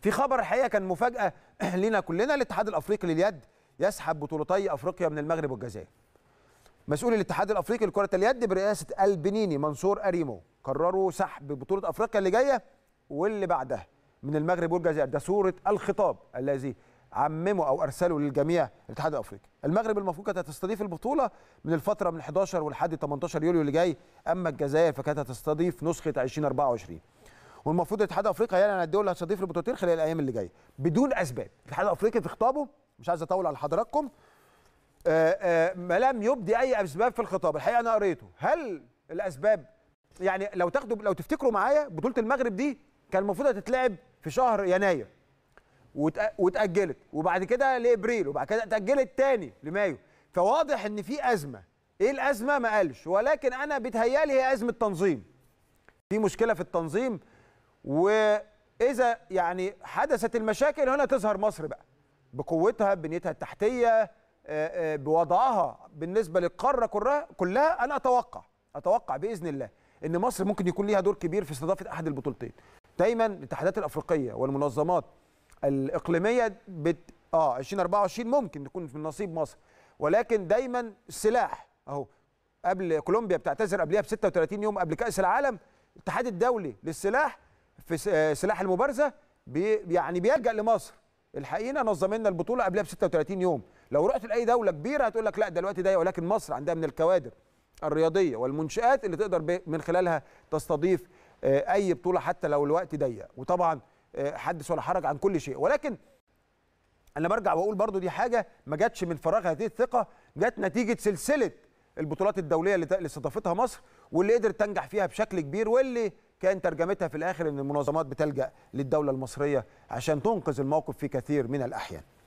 في خبر الحقيقه كان مفاجاه لنا كلنا الاتحاد الافريقي لليد يسحب بطولتي افريقيا من المغرب والجزائر مسؤول الاتحاد الافريقي لكره اليد برئاسه البنيني منصور اريمو قرروا سحب بطوله افريقيا اللي جايه واللي بعدها من المغرب والجزائر ده صوره الخطاب الذي عممه او ارسله للجميع الاتحاد الافريقي المغرب المفروض كانت هتستضيف البطوله من الفتره من 11 ولحد 18 يوليو اللي جاي اما الجزائر فكانت هتستضيف نسخه 2024 والمفروض الاتحاد الافريقي هيعلن عن الدول اللي هتستضيف البطولتين خلال الايام اللي جايه بدون اسباب الاتحاد الافريقي في خطابه مش عايز اطول على حضراتكم آه، آه، ما لم يبدي اي اسباب في الخطاب الحقيقه انا قريته هل الاسباب يعني لو تاخدوا لو تفتكروا معايا بطوله المغرب دي كان المفروض هتتلعب في شهر يناير واتاجلت وبعد كده لابريل وبعد كده اتاجلت تاني لمايو فواضح ان في ازمه ايه الازمه ما قالش ولكن انا بيتهيالي هي ازمه تنظيم في مشكله في التنظيم واذا يعني حدثت المشاكل هنا تظهر مصر بقى بقوتها بنيتها التحتيه آه، آه، بوضعها بالنسبه للقاره كلها كلها انا اتوقع اتوقع باذن الله ان مصر ممكن يكون ليها دور كبير في استضافه احد البطولتين دايما الاتحادات الافريقيه والمنظمات الاقليميه بت اه 2024 ممكن تكون في نصيب مصر ولكن دايما السلاح اهو قبل كولومبيا بتعتذر قبلها ب 36 يوم قبل كاس العالم الاتحاد الدولي للسلاح في آه، سلاح المبارزه بي يعني بيلجا لمصر الحقيقه نظمنا البطوله قبلها ب 36 يوم لو رحت لاي دوله كبيره هتقول لك لا ده الوقت ضيق ولكن مصر عندها من الكوادر الرياضيه والمنشات اللي تقدر من خلالها تستضيف آه، اي بطوله حتى لو الوقت ضيق وطبعا آه، حدث ولا حرج عن كل شيء ولكن انا برجع واقول برضو دي حاجه ما جاتش من فراغ هذه الثقه جت نتيجه سلسله البطولات الدوليه اللي استضافتها مصر واللي قدرت تنجح فيها بشكل كبير واللي كان ترجمتها في الاخر ان المنظمات بتلجا للدوله المصريه عشان تنقذ الموقف في كثير من الاحيان